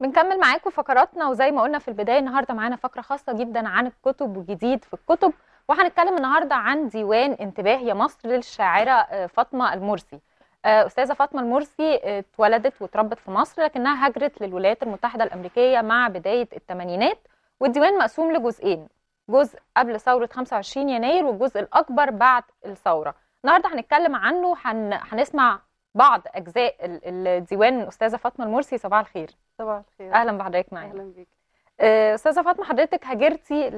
بنكمل معاكم فقراتنا وزي ما قلنا في البدايه النهارده معانا فقره خاصه جدا عن الكتب وجديد في الكتب وهنتكلم النهارده عن ديوان انتباه يا مصر للشاعره آه، فاطمه المرسي آه، استاذه فاطمه المرسي آه، اتولدت وتربت في مصر لكنها هاجرت للولايات المتحده الامريكيه مع بدايه الثمانينات والديوان مقسوم لجزئين جزء قبل ثوره 25 يناير والجزء الاكبر بعد الثوره النهارده هنتكلم عنه هنسمع بعض اجزاء الديوان استاذه فاطمه المرسي صباح الخير صباح الخير اهلا بحضرتك معانا اهلا بيك آه، استاذه فاطمه حضرتك هاجرتي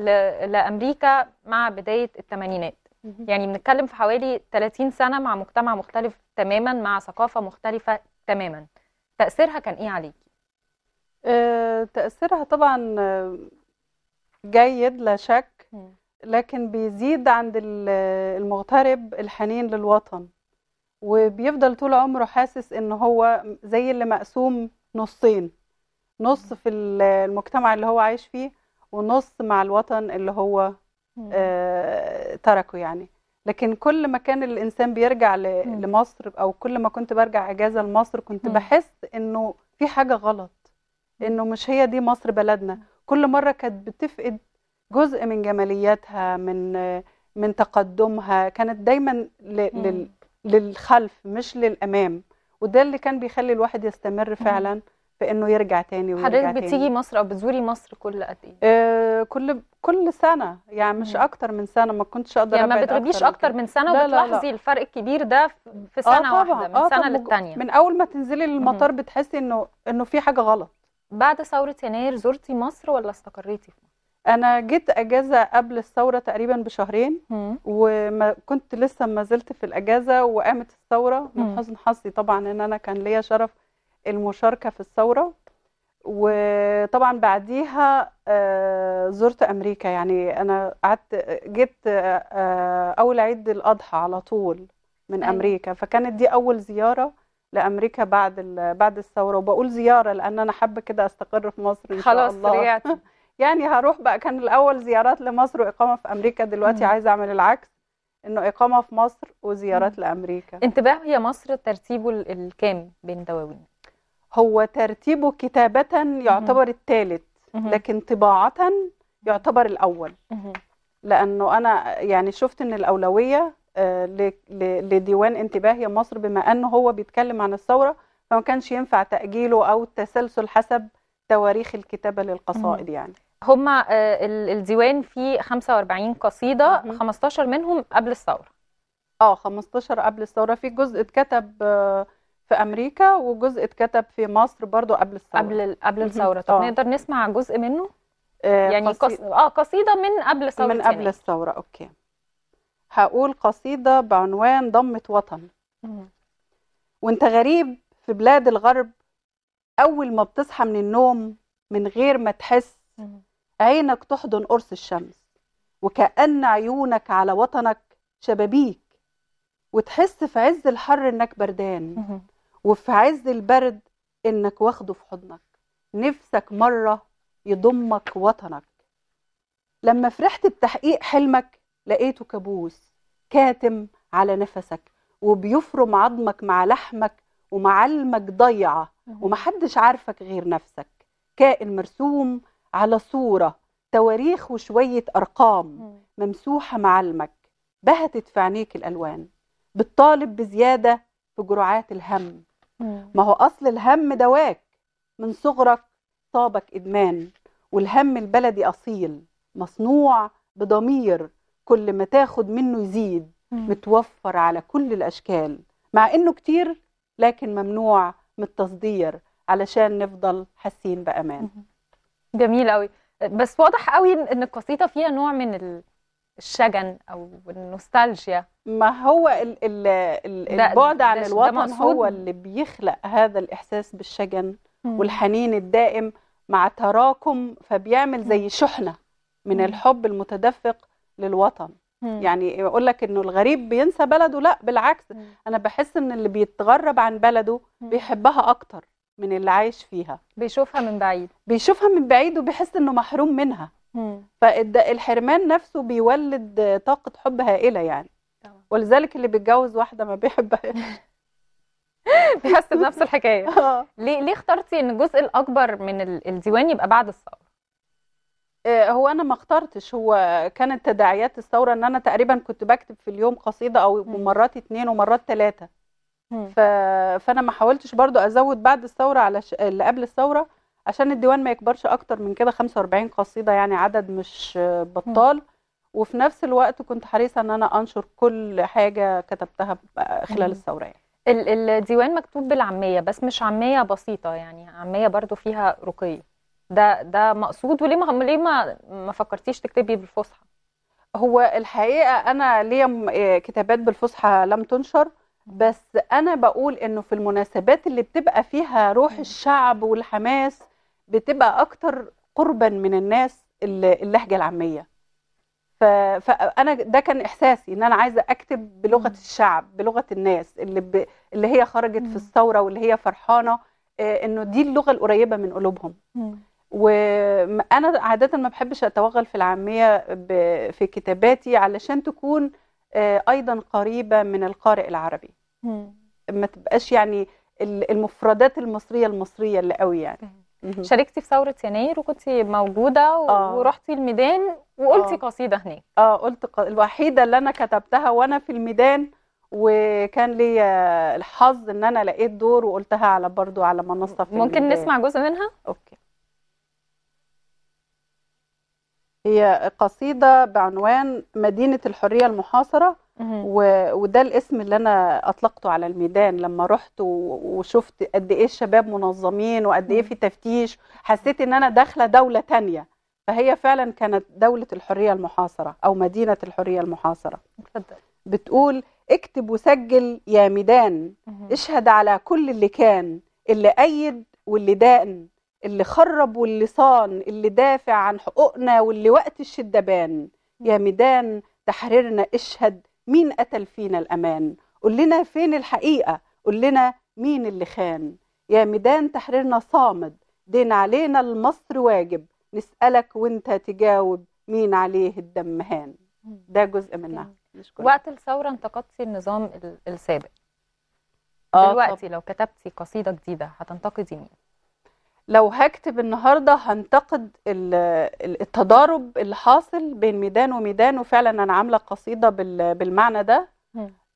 لامريكا مع بدايه الثمانينات يعني بنتكلم في حوالي 30 سنه مع مجتمع مختلف تماما مع ثقافه مختلفه تماما تاثيرها كان ايه عليكي آه، تاثيرها طبعا جيد لا شك لكن بيزيد عند المغترب الحنين للوطن وبيفضل طول عمره حاسس ان هو زي اللي مقسوم نصين نص في المجتمع اللي هو عايش فيه ونص مع الوطن اللي هو آه تركه يعني لكن كل ما كان الانسان بيرجع لمصر او كل ما كنت برجع اجازه لمصر كنت بحس انه في حاجه غلط انه مش هي دي مصر بلدنا كل مره كانت بتفقد جزء من جمالياتها من من تقدمها كانت دايما للخلف مش للامام وده اللي كان بيخلي الواحد يستمر فعلا في انه يرجع تاني ويرجع حضرتك بتيجي مصر او بتزوري مصر كل قد ايه؟ آه، كل كل سنه يعني مش اكتر من سنه ما كنتش اقدر يعني ما بتغيبيش أكتر, اكتر من سنه لا وبتلاحظي لا لا. الفرق الكبير ده في آه، سنه آه واحده من آه سنه للتانيه من اول ما تنزلي للمطار بتحسي انه انه في حاجه غلط بعد ثوره يناير زرتي مصر ولا استقريتي في مصر؟ انا جيت اجازه قبل الثوره تقريبا بشهرين وكنت لسه ما زلت في الاجازه وقامت الثوره من حسن حظي طبعا ان انا كان ليا شرف المشاركه في الثوره وطبعا بعديها آه، زرت امريكا يعني انا قعدت جبت آه، آه، اول عيد الاضحى على طول من أيوة. امريكا فكانت دي اول زياره لامريكا بعد بعد الثوره وبقول زياره لان انا حابه كده استقر في مصر ان شاء الله خلاص رجعت يعني هروح بقى كان الاول زيارات لمصر واقامه في امريكا دلوقتي عايزه اعمل العكس انه اقامه في مصر وزيارات لامريكا انتباه هي مصر ترتيبه الكام بين دواوين هو ترتيبه كتابة يعتبر الثالث لكن طباعة يعتبر الأول لأنه أنا يعني شفت إن الأولوية آه، لديوان انتباهي مصر بما أنه هو بيتكلم عن الثورة فما كانش ينفع تأجيله أو التسلسل حسب تواريخ الكتابة للقصائد يعني هما آه، الديوان فيه 45 قصيدة 15 منهم قبل الثورة اه 15 قبل الثورة في جزء اتكتب آه، في امريكا وجزء اتكتب في مصر برضو قبل الثوره قبل قبل الثوره طب آه. نقدر نسمع جزء منه آه، يعني قصيدة. قص... اه قصيده من قبل الثوره من قبل يعني. الثوره اوكي هقول قصيده بعنوان ضمه وطن وانت غريب في بلاد الغرب اول ما بتصحى من النوم من غير ما تحس عينك تحضن قرص الشمس وكأن عيونك على وطنك شبابيك وتحس في عز الحر انك بردان وفي عز البرد انك واخده في حضنك نفسك مرة يضمك وطنك لما فرحت بتحقيق حلمك لقيته كابوس كاتم على نفسك وبيفرم عظمك مع لحمك ومعلمك ضيعة ومحدش عارفك غير نفسك كائن مرسوم على صورة تواريخ وشوية أرقام ممسوحة معلمك بهتت في عينيك الألوان بتطالب بزيادة في جرعات الهم ما هو اصل الهم دواك من صغرك صابك ادمان والهم البلدي اصيل مصنوع بضمير كل ما تاخد منه يزيد متوفر على كل الاشكال مع انه كتير لكن ممنوع من التصدير علشان نفضل حاسين بامان جميل قوي بس واضح قوي ان القصيده فيها نوع من ال... الشجن او النوستالجيا ما هو الـ الـ الـ البعد عن الوطن هو اللي بيخلق هذا الاحساس بالشجن مم. والحنين الدائم مع تراكم فبيعمل زي شحنه من مم. الحب المتدفق للوطن مم. يعني اقول لك انه الغريب بينسى بلده لا بالعكس مم. انا بحس ان اللي بيتغرب عن بلده مم. بيحبها اكتر من اللي عايش فيها بيشوفها من بعيد بيشوفها من بعيد وبيحس انه محروم منها فالحرمان نفسه بيولد طاقة حب هائلة يعني ولذلك اللي بيتجوز واحدة ما بيحبهاش بيحس بنفس الحكاية آه. ليه ليه اخترتي ان الجزء الاكبر من الديوان يبقى بعد الثورة؟ آه، هو انا ما اخترتش هو كانت تداعيات الثوره ان انا تقريبا كنت بكتب في اليوم قصيده او مرات اتنين ومرات ثلاثه ف... فانا ما حاولتش برضو ازود بعد الثوره على ش... اللي قبل الثوره عشان الديوان ما يكبرش اكتر من كده 45 قصيده يعني عدد مش بطال وفي نفس الوقت كنت حريصه ان انا انشر كل حاجه كتبتها خلال الثوره يعني. الديوان مكتوب بالعاميه بس مش عاميه بسيطه يعني عاميه برضو فيها رقي ده ده مقصود وليه ما ليه ما ما فكرتيش تكتبي بالفصحى هو الحقيقه انا ليا آه، كتابات بالفصحى لم تنشر بس انا بقول انه في المناسبات اللي بتبقى فيها روح الشعب والحماس بتبقى اكتر قربا من الناس اللهجه العاميه فانا ده كان احساسي ان انا عايزه اكتب بلغه الشعب بلغه الناس اللي ب... اللي هي خرجت في الثوره واللي هي فرحانه آه، انه دي اللغه القريبه من قلوبهم وانا عاده ما بحبش اتوغل في العاميه ب... في كتاباتي علشان تكون آه، ايضا قريبه من القارئ العربي ما تبقاش يعني المفردات المصريه المصريه اللي قوي يعني شاركتي في ثوره يناير وكنت موجوده آه. ورحتي الميدان وقلتي آه. قصيده هناك اه قلت الوحيده اللي انا كتبتها وانا في الميدان وكان لي الحظ ان انا لقيت دور وقلتها على برضو على منصه في ممكن الميدان. نسمع جزء منها اوكي هي قصيده بعنوان مدينه الحريه المحاصره وده الاسم اللي انا اطلقته على الميدان لما رحت وشفت قد ايه الشباب منظمين وقد ايه في تفتيش حسيت ان انا داخله دوله تانية فهي فعلا كانت دوله الحريه المحاصره او مدينه الحريه المحاصره اتفضل بتقول اكتب وسجل يا ميدان اشهد على كل اللي كان اللي ايد واللي دان اللي خرب واللي صان اللي دافع عن حقوقنا واللي وقت الشده بان يا ميدان تحريرنا اشهد مين قتل فينا الأمان قول لنا فين الحقيقة قول لنا مين اللي خان يا ميدان تحريرنا صامد دين علينا المصر واجب نسألك وانت تجاوب مين عليه الدم هان ده جزء منها وقت الثورة انتقدتي النظام السابق آه دلوقتي لو كتبتي قصيدة جديدة هتنتقدي مين؟ لو هكتب النهارده هنتقد التضارب اللي حاصل بين ميدان وميدان وفعلا انا عامله قصيده بالمعنى ده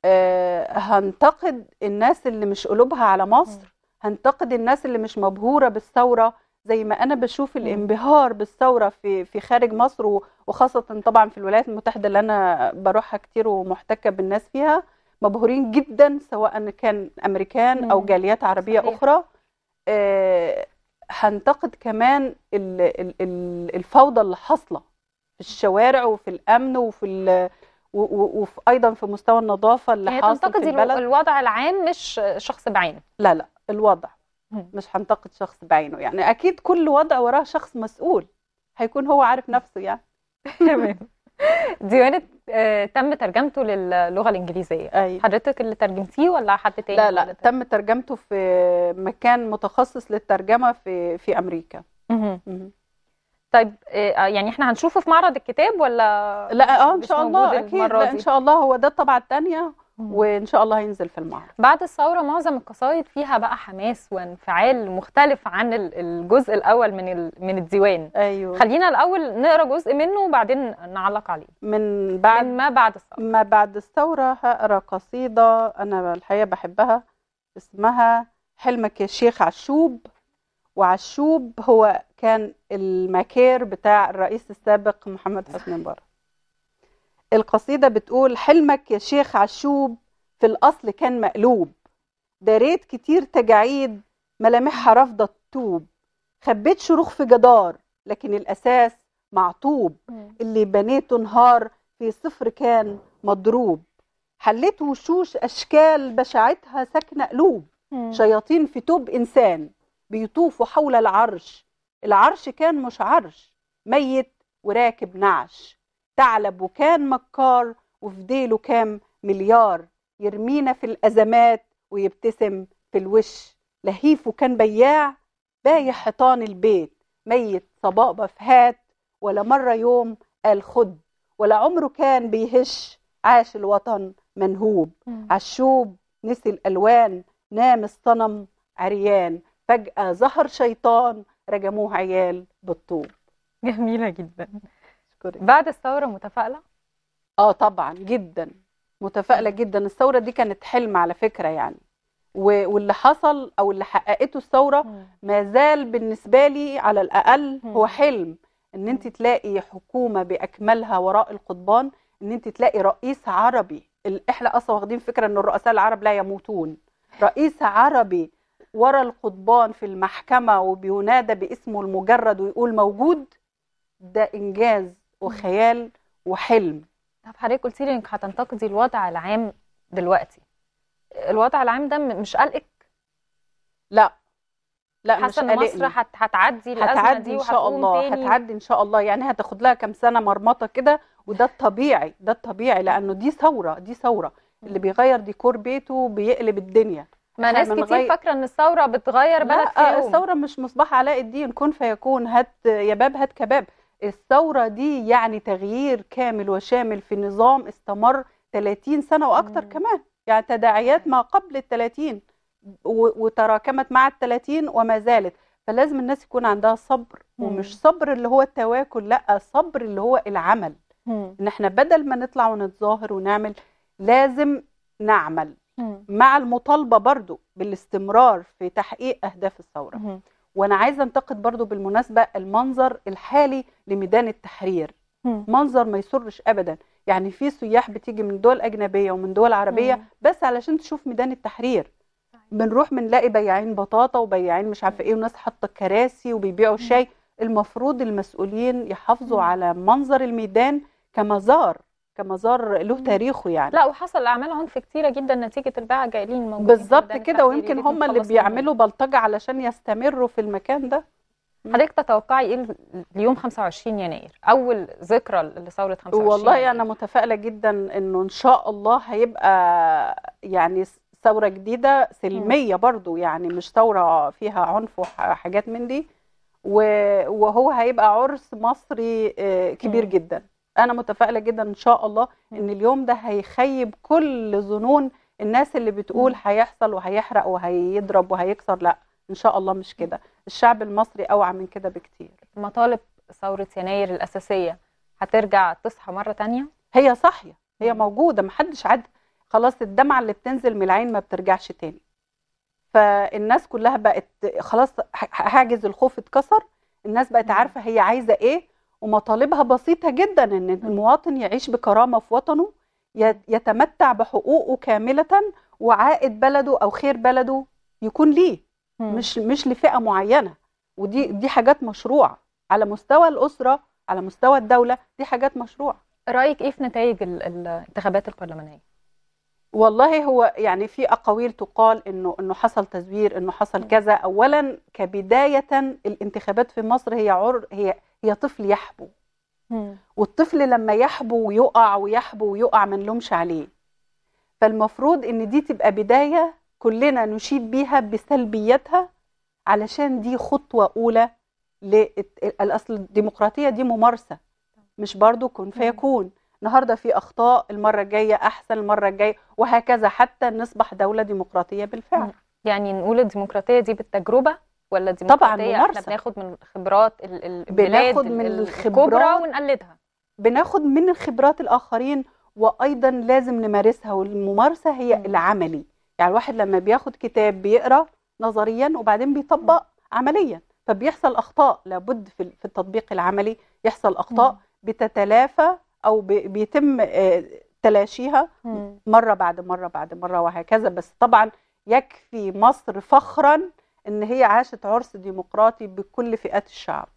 آه، هنتقد الناس اللي مش قلوبها على مصر هنتقد الناس اللي مش مبهوره بالثوره زي ما انا بشوف الانبهار بالثوره في في خارج مصر وخاصه طبعا في الولايات المتحده اللي انا بروحها كتير ومحتكه بالناس فيها مبهورين جدا سواء كان امريكان او جاليات عربيه اخرى آه، هنتقد كمان الفوضى اللي حاصله في الشوارع وفي الامن وفي وفي ايضا في مستوى النظافه اللي حاصل في البلد الوضع العام مش شخص بعينه لا لا الوضع مش هنتقد شخص بعينه يعني اكيد كل وضع وراه شخص مسؤول هيكون هو عارف نفسه يعني تمام ديوانه آه، تم ترجمته للغه الانجليزيه أي. أيوة. حضرتك اللي ترجمتيه ولا حد تاني لا لا تم ترجمته في مكان متخصص للترجمه في في امريكا مه. مه. طيب آه، آه، يعني احنا هنشوفه في معرض الكتاب ولا لا اه ان شاء الله اكيد لا ان شاء الله هو ده الطبعه الثانيه وان شاء الله هينزل في المعرض بعد الثوره معظم القصايد فيها بقى حماس وانفعال مختلف عن الجزء الاول من من الديوان ايوه خلينا الاول نقرا جزء منه وبعدين نعلق عليه من بعد من ما بعد الثوره ما بعد الثوره هقرا قصيده انا الحقيقه بحبها اسمها حلمك يا شيخ عشوب وعشوب هو كان المكير بتاع الرئيس السابق محمد حسني مبارك القصيدة بتقول حلمك يا شيخ عشوب في الأصل كان مقلوب داريت كتير تجاعيد ملامحها رافضة الطوب خبيت شروخ في جدار لكن الأساس معطوب اللي بنيته نهار في صفر كان مضروب حليت وشوش أشكال بشعتها ساكنة قلوب شياطين في توب إنسان بيطوفوا حول العرش العرش كان مش عرش ميت وراكب نعش ثعلب وكان مكار وفي ديله كام مليار يرمينا في الأزمات ويبتسم في الوش لهيف وكان بياع بايع حيطان البيت ميت صبابة في هات ولا مرة يوم قال خد ولا عمره كان بيهش عاش الوطن منهوب عالشوب نسي الألوان نام الصنم عريان فجأة ظهر شيطان رجموه عيال بالطوب جميلة جدا سوريا بعد الثوره متفائله اه طبعا جدا متفائله جدا الثوره دي كانت حلم على فكره يعني واللي حصل او اللي حققته الثوره ما زال بالنسبه لي على الاقل هو حلم ان انت تلاقي حكومه باكملها وراء القضبان ان انت تلاقي رئيس عربي احنا اصلا واخدين فكره ان الرؤساء العرب لا يموتون رئيس عربي ورا القضبان في المحكمه وبينادى باسمه المجرد ويقول موجود ده انجاز وخيال وحلم طب حضرتك قلتي لي انك هتنتقدي الوضع العام دلوقتي الوضع العام ده مش قلقك لا لا حاسه ان مصر هتعدي هتعدي هتعدي ان شاء الله تاني. هتعدي ان شاء الله يعني هتاخد لها كام سنه مرمطه كده وده الطبيعي ده الطبيعي لانه دي ثوره دي ثوره اللي بيغير ديكور بيته بيقلب الدنيا ما ناس كتير غير... فاكره ان الثوره بتغير بلد آه، في يوم الثوره مش مصباح علاء الدين كن فيكون هات يا باب هات كباب الثورة دي يعني تغيير كامل وشامل في نظام استمر 30 سنة واكثر مم. كمان يعني تداعيات ما قبل ال 30 وتراكمت مع ال 30 وما زالت فلازم الناس يكون عندها صبر مم. ومش صبر اللي هو التواكل لا صبر اللي هو العمل مم. ان احنا بدل ما نطلع ونتظاهر ونعمل لازم نعمل مم. مع المطالبة برضو بالاستمرار في تحقيق أهداف الثورة مم. وانا عايزه انتقد برضو بالمناسبه المنظر الحالي لميدان التحرير م. منظر ما يسرش ابدا يعني في سياح بتيجي من دول اجنبيه ومن دول عربيه م. بس علشان تشوف ميدان التحرير بنروح بنلاقي بياعين بطاطا وبياعين مش عارفه ايه وناس حاطه كراسي وبيبيعوا شاي المفروض المسؤولين يحافظوا على منظر الميدان كمزار كمزار له تاريخه يعني لا وحصل اعمال عنف كتيره جدا نتيجه الباعه جايلين موجودين بالظبط كده ويمكن هم اللي يعني بيعملوا بلطجه علشان يستمروا في المكان ده حضرتك تتوقعي ايه اليوم 25 يناير اول ذكرى لثوره 25 والله يناير. انا متفائله جدا انه ان شاء الله هيبقى يعني ثوره جديده سلميه برضو يعني مش ثوره فيها عنف وحاجات من دي وهو هيبقى عرس مصري آه، كبير جدا انا متفائله جدا ان شاء الله ان اليوم ده هيخيب كل ظنون الناس اللي بتقول هيحصل وهيحرق وهيضرب وهيكسر لا ان شاء الله مش كده الشعب المصري اوعى من كده بكتير مطالب ثوره يناير الاساسيه هترجع تصحى مره تانية هي صاحيه هي موجوده محدش عاد خلاص الدمعه اللي بتنزل من العين ما بترجعش تاني فالناس كلها بقت خلاص حاجز الخوف اتكسر الناس بقت عارفه هي عايزه ايه ومطالبها بسيطة جدا ان المواطن يعيش بكرامة في وطنه يتمتع بحقوقه كاملة وعائد بلده او خير بلده يكون ليه مش مش لفئة معينة ودي دي حاجات مشروعة على مستوى الأسرة على مستوى الدولة دي حاجات مشروعة رأيك ايه في نتائج الانتخابات البرلمانية؟ والله هو يعني في اقاويل تقال انه انه حصل تزوير انه حصل كذا اولا كبدايه الانتخابات في مصر هي عر هي يا طفل يحبو والطفل لما يحبو ويقع ويحبو ويقع ما نلومش عليه فالمفروض ان دي تبقى بدايه كلنا نشيد بيها بسلبياتها علشان دي خطوه اولى للاصل الديمقراطيه دي ممارسه مش برضو كن فيكون النهارده في اخطاء المره الجايه احسن المره الجايه وهكذا حتى نصبح دوله ديمقراطيه بالفعل يعني نقول الديمقراطيه دي بالتجربه ولا دي طبعا احنا بناخد من خبرات البلاد من الخبرات ونقلدها بناخد من الخبرات الآخرين وأيضا لازم نمارسها والممارسة هي م. العملي يعني الواحد لما بياخد كتاب بيقرأ نظريا وبعدين بيطبق م. عمليا فبيحصل أخطاء لابد في التطبيق العملي يحصل أخطاء م. بتتلافى أو بيتم آه، تلاشيها مرة بعد مرة بعد مرة وهكذا بس طبعا يكفي مصر فخرا ان هي عاشت عرس ديمقراطي بكل فئات الشعب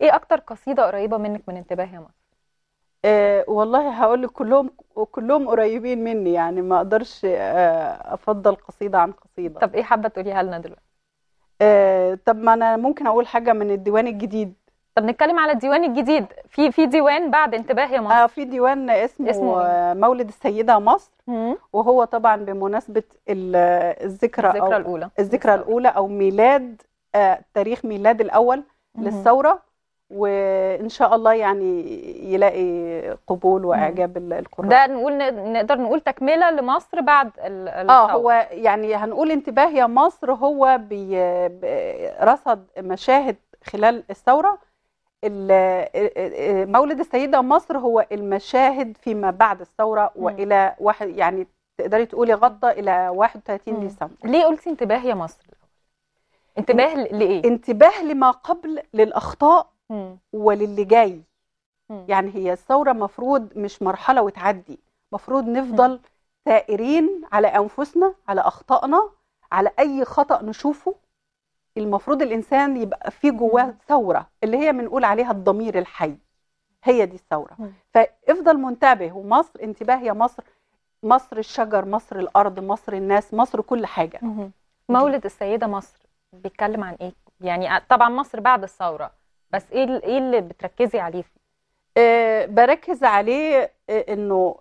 ايه اكتر قصيده قريبه منك من انتباه يا مصر آه والله هقول لك كلهم كلهم قريبين مني يعني ما اقدرش آه افضل قصيده عن قصيده طب ايه حابه تقوليها لنا دلوقتي آه طب ما انا ممكن اقول حاجه من الديوان الجديد طب نتكلم على الديوان الجديد في في ديوان بعد انتباه يا مصر اه في ديوان اسمه, اسمه إيه؟ مولد السيده مصر مم. وهو طبعا بمناسبه الذكرى الذكرى الاولى الذكرى الاولى او ميلاد آه تاريخ ميلاد الاول مم. للثوره وان شاء الله يعني يلاقي قبول واعجاب القراء ده نقول نقدر نقول تكمله لمصر بعد الثوره اه هو يعني هنقول انتباه يا مصر هو بي رصد مشاهد خلال الثوره مولد السيدة مصر هو المشاهد فيما بعد الثورة وإلى واحد يعني تقدري تقولي غضة إلى 31 ديسمبر ليه قلتي انتباه يا مصر؟ انتباه لإيه؟ انتباه لما قبل للأخطاء وللي جاي يعني هي الثورة مفروض مش مرحلة وتعدي مفروض نفضل م. ثائرين على أنفسنا على أخطائنا على أي خطأ نشوفه المفروض الانسان يبقى في جواه ثوره اللي هي بنقول عليها الضمير الحي هي دي الثوره فافضل منتبه ومصر انتباه يا مصر مصر الشجر مصر الارض مصر الناس مصر كل حاجه مولد السيده مصر بيتكلم عن ايه يعني طبعا مصر بعد الثوره بس ايه ايه اللي بتركزي عليه آه، بركز عليه آه، انه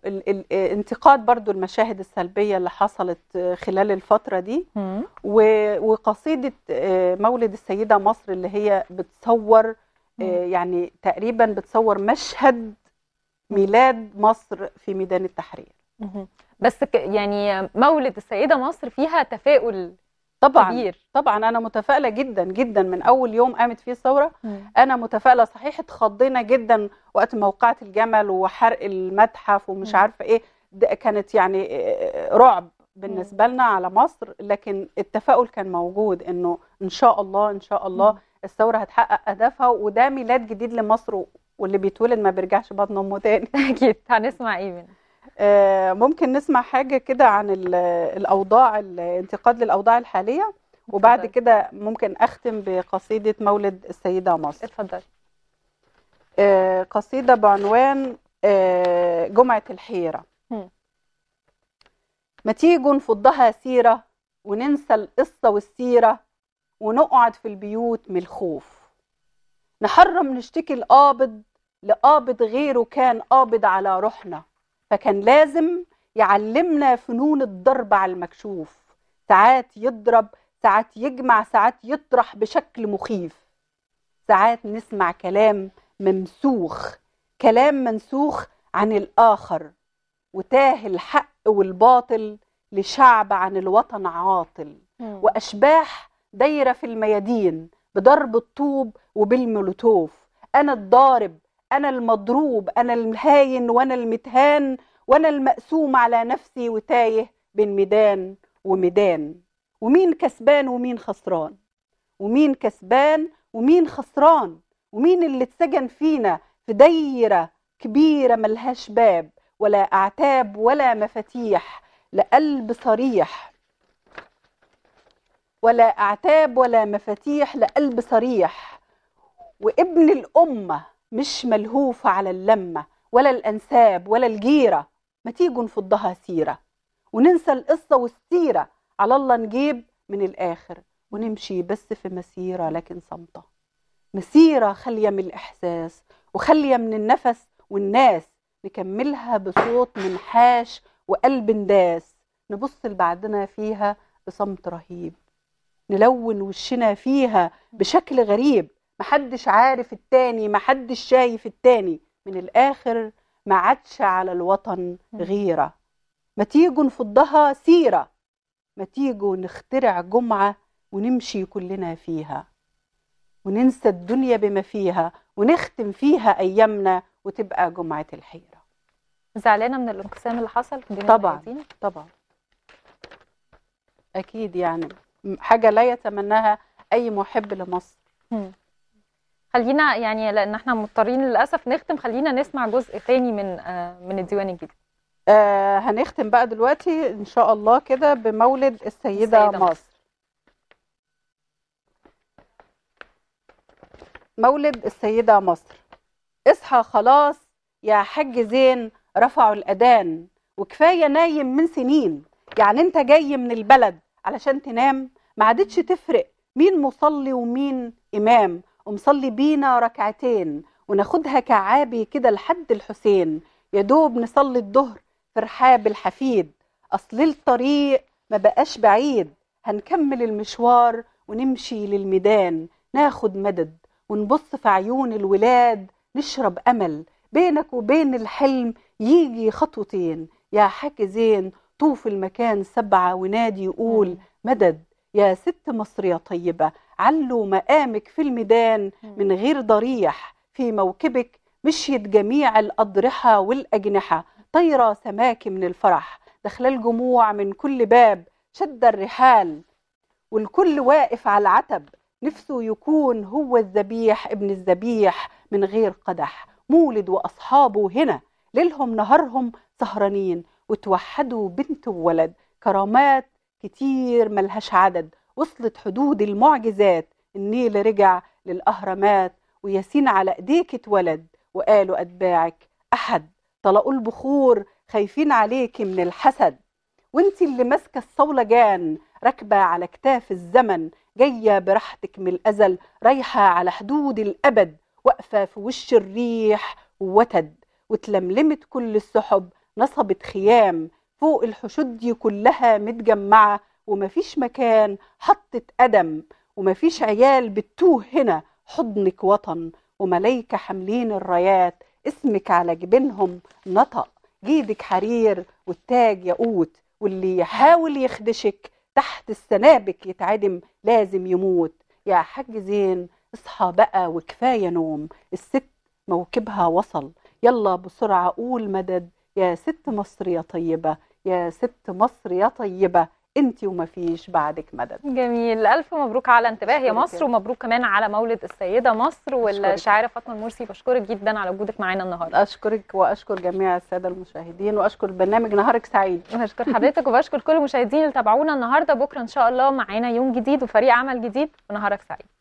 آه، انتقاد برضو المشاهد السلبيه اللي حصلت خلال الفتره دي وقصيده مولد السيده مصر اللي هي بتصور يعني تقريبا بتصور مشهد ميلاد مصر في ميدان التحرير بس يعني مولد السيده مصر فيها تفاؤل طبعا كبير. طبعا انا متفائله جدا جدا من اول يوم قامت فيه الثوره انا متفائله صحيح اتخضينا جدا وقت موقعه الجمل وحرق المتحف ومش عارفه ايه ده كانت يعني رعب بالنسبه لنا على مصر لكن التفاؤل كان موجود انه ان شاء الله ان شاء الله الثوره هتحقق اهدافها وده ميلاد جديد لمصر واللي بيتولد ما بيرجعش بطن امه تاني اكيد هنسمع ايه منها آه، ممكن نسمع حاجه كده عن الاوضاع الانتقاد للاوضاع الحاليه وبعد كده ممكن اختم بقصيده مولد السيده مصر اتفضلي آه، قصيده بعنوان آه، جمعه الحيره ما تيجوا نفضها سيره وننسى القصه والسيره ونقعد في البيوت من الخوف نحرم نشتكي القابض لقابض غيره كان قابض على روحنا فكان لازم يعلمنا فنون الضرب على المكشوف ساعات يضرب ساعات يجمع ساعات يطرح بشكل مخيف ساعات نسمع كلام ممسوخ كلام منسوخ عن الآخر وتاه الحق والباطل لشعب عن الوطن عاطل وأشباح دايرة في الميادين بضرب الطوب وبالملوتوف أنا الضارب انا المضروب انا الهاين وانا المتهان وانا المقسوم على نفسي وتايه بين ميدان وميدان ومين كسبان ومين خسران ومين كسبان ومين خسران ومين اللي اتسجن فينا في دايره كبيره ملهاش باب ولا اعتاب ولا مفاتيح لقلب صريح ولا اعتاب ولا مفاتيح لقلب صريح وابن الامه مش ملهوفة على اللمة ولا الأنساب ولا الجيرة ما تيجوا نفضها سيرة وننسى القصة والسيرة على الله نجيب من الآخر ونمشي بس في مسيرة لكن صامتة مسيرة خالية من الإحساس وخالية من النفس والناس نكملها بصوت منحاش وقلب داس نبص لبعدنا فيها بصمت رهيب نلون وشنا فيها بشكل غريب محدش عارف التاني محدش شايف التاني من الآخر ما عادش على الوطن غيرة ما تيجوا نفضها سيرة ما تيجوا نخترع جمعة ونمشي كلنا فيها وننسى الدنيا بما فيها ونختم فيها أيامنا وتبقى جمعة الحيرة زعلانة من الانقسام اللي حصل بين طبعا طبعا أكيد يعني حاجة لا يتمناها أي محب لمصر م. خلينا يعني لان احنا مضطرين للاسف نختم خلينا نسمع جزء ثاني من آه، من الديوان الجديد آه هنختم بقى دلوقتي ان شاء الله كده بمولد السيده, السيدة مصر. مصر مولد السيده مصر اصحى خلاص يا حج زين رفعوا الاذان وكفايه نايم من سنين يعني انت جاي من البلد علشان تنام ما عادتش تفرق مين مصلي ومين امام ومصلي بينا ركعتين وناخدها كعابي كده لحد الحسين يا دوب نصلي الظهر في رحاب الحفيد أصل الطريق ما بقاش بعيد هنكمل المشوار ونمشي للميدان ناخد مدد ونبص في عيون الولاد نشرب أمل بينك وبين الحلم يجي خطوتين يا حكي زين طوف المكان سبعة ونادي يقول مدد يا ست مصرية طيبة علوا مقامك في الميدان من غير ضريح في موكبك مشيت جميع الأضرحة والأجنحة طايرة سماك من الفرح دخل الجموع من كل باب شد الرحال والكل واقف على العتب نفسه يكون هو الذبيح ابن الذبيح من غير قدح مولد وأصحابه هنا ليلهم نهارهم سهرانين وتوحدوا بنت وولد كرامات كتير ملهاش عدد وصلت حدود المعجزات النيل رجع للأهرامات وياسين على إيديك اتولد وقالوا أتباعك أحد طلقوا البخور خايفين عليك من الحسد وانت اللي ماسكة الصولجان راكبة على كتاف الزمن جاية براحتك من الأزل رايحة على حدود الأبد واقفة في وش الريح وتد وتلملمت كل السحب نصبت خيام فوق الحشود دي كلها متجمعة ومفيش مكان حطة قدم ومفيش عيال بتتوه هنا حضنك وطن وملايكة حاملين الرايات اسمك على جبينهم نطق جيدك حرير والتاج ياقوت واللي يحاول يخدشك تحت السنابك يتعدم لازم يموت يا حاج زين اصحى بقى وكفاية نوم الست موكبها وصل يلا بسرعة قول مدد يا ست مصر يا طيبة يا ست مصر يا طيبة انت وما فيش بعدك مدد جميل الف مبروك على انتباه يا مصر ومبروك كمان على مولد السيده مصر والشاعره فاطمه المرسي بشكرك جدا على وجودك معانا النهارده اشكرك واشكر جميع الساده المشاهدين واشكر برنامج نهارك سعيد بشكر حضرتك وبشكر كل المشاهدين اللي تابعونا النهارده بكره ان شاء الله معانا يوم جديد وفريق عمل جديد ونهارك سعيد